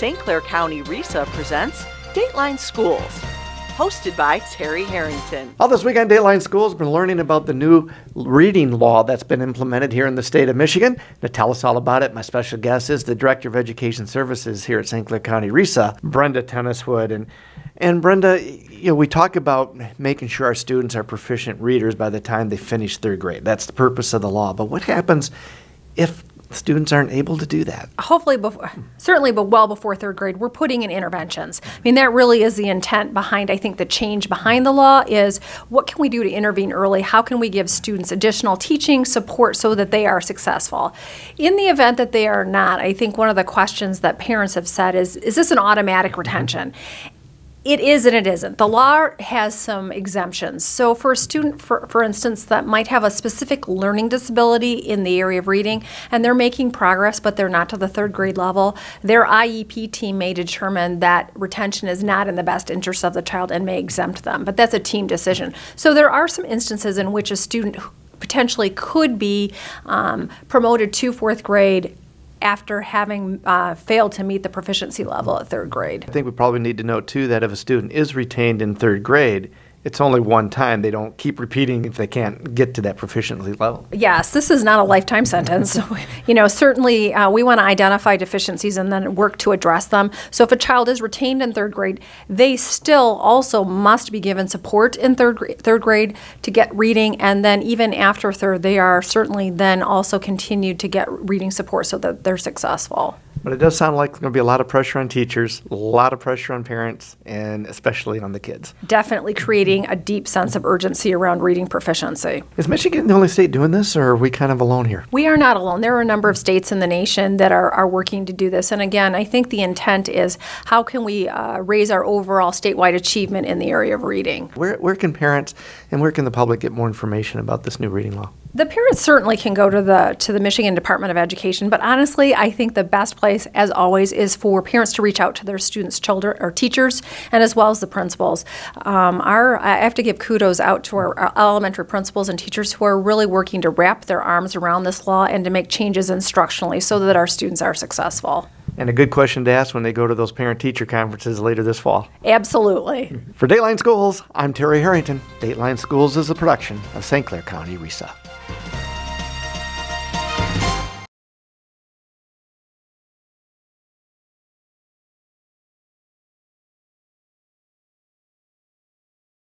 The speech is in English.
St. Clair County RISA presents Dateline Schools, hosted by Terry Harrington. All this weekend, Dateline Schools we've been learning about the new reading law that's been implemented here in the state of Michigan. To tell us all about it, my special guest is the Director of Education Services here at St. Clair County RISA, Brenda Tenniswood. And and Brenda, you know, we talk about making sure our students are proficient readers by the time they finish third grade. That's the purpose of the law. But what happens if students aren't able to do that. Hopefully, before, certainly, but well before third grade, we're putting in interventions. I mean, that really is the intent behind, I think, the change behind the law is what can we do to intervene early? How can we give students additional teaching support so that they are successful? In the event that they are not, I think one of the questions that parents have said is, is this an automatic retention? Mm -hmm it is and it isn't. The law has some exemptions. So for a student, for, for instance, that might have a specific learning disability in the area of reading, and they're making progress, but they're not to the third grade level, their IEP team may determine that retention is not in the best interest of the child and may exempt them. But that's a team decision. So there are some instances in which a student potentially could be um, promoted to fourth grade after having uh, failed to meet the proficiency level at third grade. I think we probably need to note too that if a student is retained in third grade, it's only one time. They don't keep repeating if they can't get to that proficiency level. Yes, this is not a lifetime sentence. you know, certainly uh, we want to identify deficiencies and then work to address them. So if a child is retained in third grade, they still also must be given support in third third grade to get reading, and then even after third, they are certainly then also continued to get reading support so that they're successful. But it does sound like there's going to be a lot of pressure on teachers, a lot of pressure on parents, and especially on the kids. Definitely creating a deep sense of urgency around reading proficiency. Is Michigan the only state doing this, or are we kind of alone here? We are not alone. There are a number of states in the nation that are, are working to do this. And again, I think the intent is how can we uh, raise our overall statewide achievement in the area of reading? Where, where can parents and where can the public get more information about this new reading law? The parents certainly can go to the to the Michigan Department of Education, but honestly, I think the best place place, as always, is for parents to reach out to their students' children or teachers, and as well as the principals. Um, our I have to give kudos out to our, our, elementary principals and teachers who are really working to wrap their arms around this law and to make changes instructionally so that our students are successful. And a good question to ask when they go to those parent teacher conferences later this fall. Absolutely. For Dateline Schools, I'm Terry Harrington. Dateline Schools is a production of St. Clair County RESA.